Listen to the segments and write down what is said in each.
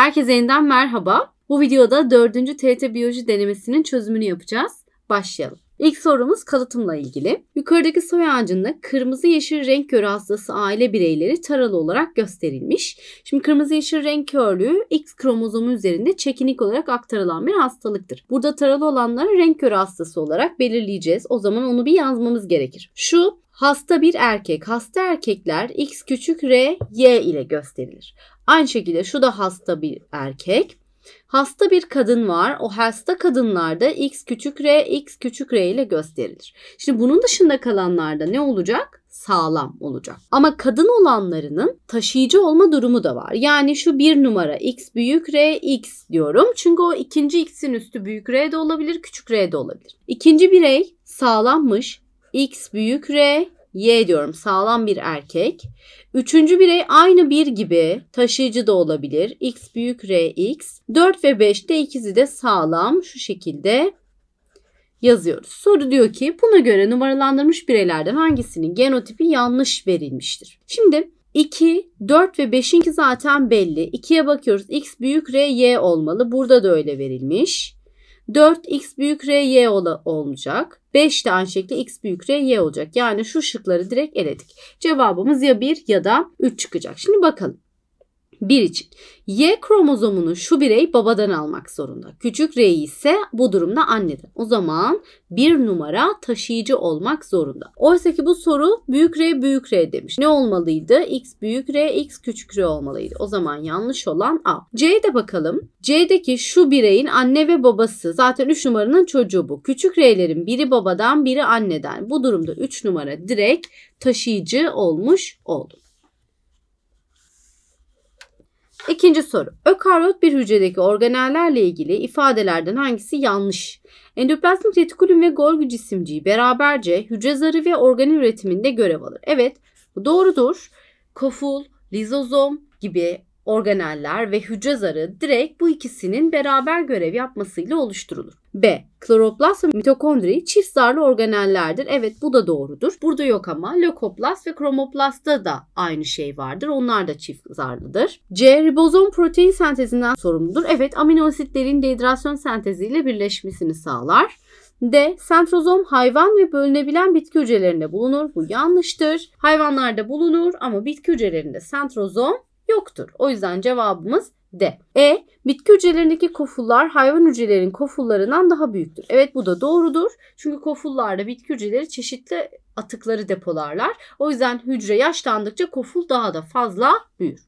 Herkese yeniden merhaba. Bu videoda 4. TRT biyoloji denemesinin çözümünü yapacağız. Başlayalım. İlk sorumuz kalıtımla ilgili. Yukarıdaki soy ağacında kırmızı yeşil renk körü hastası aile bireyleri taralı olarak gösterilmiş. Şimdi kırmızı yeşil renk körlüğü X kromozomu üzerinde çekinik olarak aktarılan bir hastalıktır. Burada taralı olanları renk körü hastası olarak belirleyeceğiz. O zaman onu bir yazmamız gerekir. Şu Hasta bir erkek, hasta erkekler X küçük R, Y ile gösterilir. Aynı şekilde şu da hasta bir erkek. Hasta bir kadın var. O hasta kadınlarda x küçük r, x küçük r ile gösterilir. Şimdi bunun dışında kalanlarda ne olacak? Sağlam olacak. Ama kadın olanlarının taşıyıcı olma durumu da var. Yani şu bir numara x büyük r, x diyorum. Çünkü o ikinci x'in üstü büyük r de olabilir, küçük r de olabilir. İkinci birey sağlammış. x büyük r, Y diyorum sağlam bir erkek. Üçüncü birey aynı bir gibi taşıyıcı da olabilir. X büyük R X. 4 ve 5'te ikizi de sağlam şu şekilde yazıyoruz. Soru diyor ki buna göre numaralandırmış bireylerden hangisinin genotipi yanlış verilmiştir? Şimdi 2, 4 ve 5'inki zaten belli. 2'ye bakıyoruz. X büyük R, Y olmalı. Burada da öyle verilmiş. 4 x büyük r y olacak. 5 de aynı şekilde x büyük r y olacak. Yani şu şıkları direkt eledik. Cevabımız ya 1 ya da 3 çıkacak. Şimdi bakalım. Bir için. Y kromozomunu şu birey babadan almak zorunda. Küçük rey ise bu durumda anneden. O zaman bir numara taşıyıcı olmak zorunda. Oysa ki bu soru büyük R büyük R demiş. Ne olmalıydı? X büyük R, X küçük R olmalıydı. O zaman yanlış olan A. C'de bakalım. C'deki şu bireyin anne ve babası zaten 3 numaranın çocuğu bu. Küçük R'lerin biri babadan biri anneden. Bu durumda 3 numara direkt taşıyıcı olmuş oldu. İkinci soru. Ökaryot bir hücredeki organellerle ilgili ifadelerden hangisi yanlış? Endoplazmik retikulum ve Golgi cisimciği beraberce hücre zarı ve organel üretiminde görev alır. Evet, bu doğrudur. Koful, lizozom gibi organeller ve hücre zarı direkt bu ikisinin beraber görev yapmasıyla oluşturulur. B. Kloroplast ve mitokondri çift zarlı organellerdir. Evet bu da doğrudur. Burada yok ama lökoplast ve kromoplastta da aynı şey vardır. Onlar da çift zarlıdır. C. Ribozom protein sentezinden sorumludur. Evet amino asitlerin dehidrasyon senteziyle birleşmesini sağlar. D. Sentrozom hayvan ve bölünebilen bitki hücrelerinde bulunur. Bu yanlıştır. Hayvanlarda bulunur ama bitki hücrelerinde sentrozom yoktur. O yüzden cevabımız D. E. Bitki hücrelerindeki kofullar hayvan hücrelerinin kofullarından daha büyüktür. Evet bu da doğrudur. Çünkü kofullarda bitki hücreleri çeşitli atıkları depolarlar. O yüzden hücre yaşlandıkça koful daha da fazla büyür.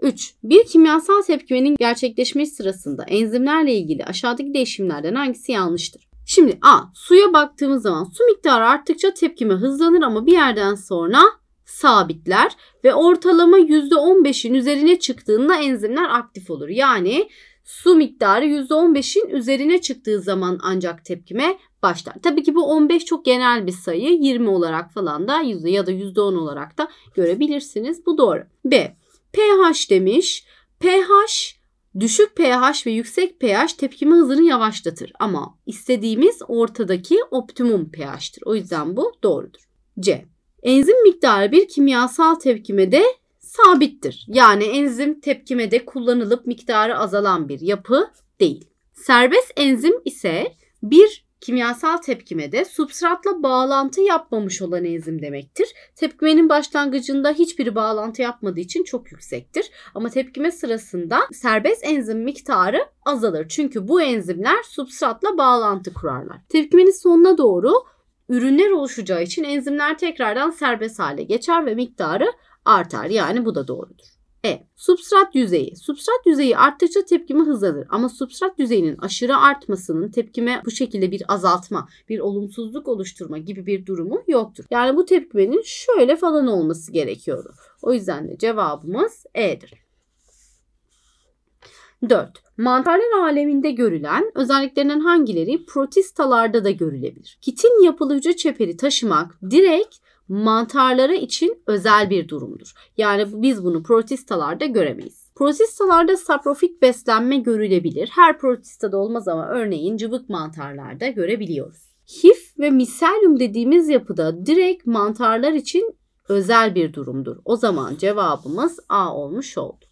3. Bir kimyasal tepkimenin gerçekleşmesi sırasında enzimlerle ilgili aşağıdaki değişimlerden hangisi yanlıştır? Şimdi A. Suya baktığımız zaman su miktarı arttıkça tepkime hızlanır ama bir yerden sonra sabitler ve ortalama %15'in üzerine çıktığında enzimler aktif olur. Yani su miktarı %15'in üzerine çıktığı zaman ancak tepkime başlar. Tabii ki bu 15 çok genel bir sayı. 20 olarak falan da yüzde ya da %10 olarak da görebilirsiniz. Bu doğru. B. pH demiş. pH Düşük pH ve yüksek pH tepkime hızını yavaşlatır ama istediğimiz ortadaki optimum pH'tir. O yüzden bu doğrudur. C. Enzim miktarı bir kimyasal tepkimede sabittir. Yani enzim tepkimede kullanılıp miktarı azalan bir yapı değil. Serbest enzim ise bir kimyasal tepkimede substratla bağlantı yapmamış olan enzim demektir. Tepkimenin başlangıcında hiçbir bağlantı yapmadığı için çok yüksektir. Ama tepkime sırasında serbest enzim miktarı azalır. Çünkü bu enzimler substratla bağlantı kurarlar. Tepkimenin sonuna doğru ürünler oluşacağı için enzimler tekrardan serbest hale geçer ve miktarı artar. Yani bu da doğrudur. E. Substrat yüzeyi. Substrat yüzeyi arttıkça tepkime hızlanır. Ama substrat yüzeyinin aşırı artmasının tepkime bu şekilde bir azaltma, bir olumsuzluk oluşturma gibi bir durumu yoktur. Yani bu tepkimenin şöyle falan olması gerekiyordu. O yüzden de cevabımız E'dir. 4. Mantarlar aleminde görülen özelliklerinin hangileri protistalarda da görülebilir? Kitin yapılı hücre çeperi taşımak direkt mantarlara için özel bir durumdur. Yani biz bunu protistalarda göremeyiz. Protistalarda saprofit beslenme görülebilir. Her protistada olmaz ama örneğin cıvık mantarlarda görebiliyoruz. Hif ve miselyum dediğimiz yapıda direkt mantarlar için özel bir durumdur. O zaman cevabımız A olmuş oldu.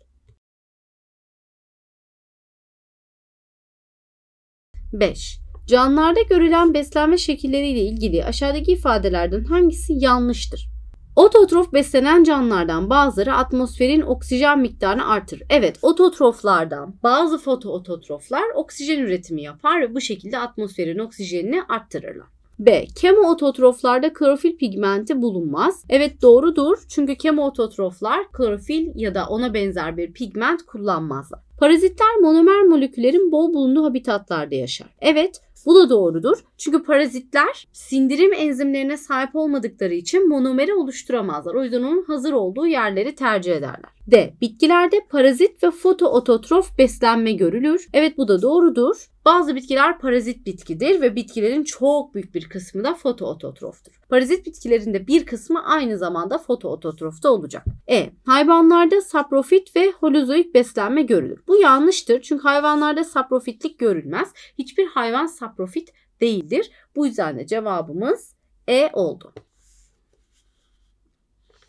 5. Canlılarda görülen beslenme şekilleriyle ilgili aşağıdaki ifadelerden hangisi yanlıştır? Ototrof beslenen canlılardan bazıları atmosferin oksijen miktarını artır. Evet, ototroflardan bazı fotoototroflar oksijen üretimi yapar ve bu şekilde atmosferin oksijenini arttırırlar. B. Kemoototroflarda klorofil pigmenti bulunmaz. Evet doğrudur çünkü kemoototroflar klorofil ya da ona benzer bir pigment kullanmazlar. Parazitler monomer moleküllerin bol bulunduğu habitatlarda yaşar. Evet, bu da doğrudur. Çünkü parazitler sindirim enzimlerine sahip olmadıkları için monomeri oluşturamazlar. O yüzden onun hazır olduğu yerleri tercih ederler. D. Bitkilerde parazit ve fotoototrof beslenme görülür. Evet bu da doğrudur. Bazı bitkiler parazit bitkidir ve bitkilerin çok büyük bir kısmı da fotoototroftur. Parazit bitkilerin de bir kısmı aynı zamanda fotoototrofta olacak. E. Hayvanlarda saprofit ve holozoik beslenme görülür. Bu yanlıştır çünkü hayvanlarda saprofitlik görülmez. Hiçbir hayvan saprofit değildir. Bu yüzden de cevabımız E oldu.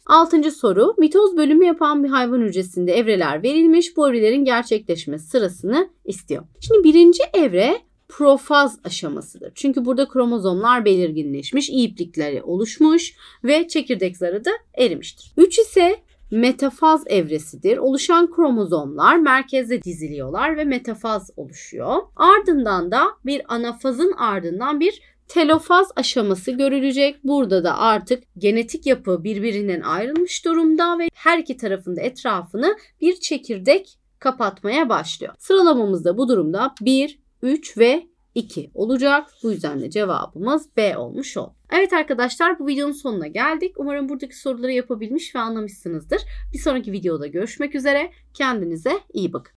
Altıncı soru. Mitoz bölümü yapan bir hayvan hücresinde evreler verilmiş. Bu evrelerin gerçekleşme sırasını istiyor. Şimdi birinci evre profaz aşamasıdır. Çünkü burada kromozomlar belirginleşmiş, iplikleri oluşmuş ve çekirdek zarı da erimiştir. 3 ise metafaz evresidir. Oluşan kromozomlar merkeze diziliyorlar ve metafaz oluşuyor. Ardından da bir anafazın ardından bir telofaz aşaması görülecek. Burada da artık genetik yapı birbirinden ayrılmış durumda ve her iki tarafında etrafını bir çekirdek kapatmaya başlıyor. Sıralamamızda bu durumda 1, 3 ve 2 olacak. Bu yüzden de cevabımız B olmuş oldu. Evet arkadaşlar bu videonun sonuna geldik. Umarım buradaki soruları yapabilmiş ve anlamışsınızdır. Bir sonraki videoda görüşmek üzere. Kendinize iyi bakın.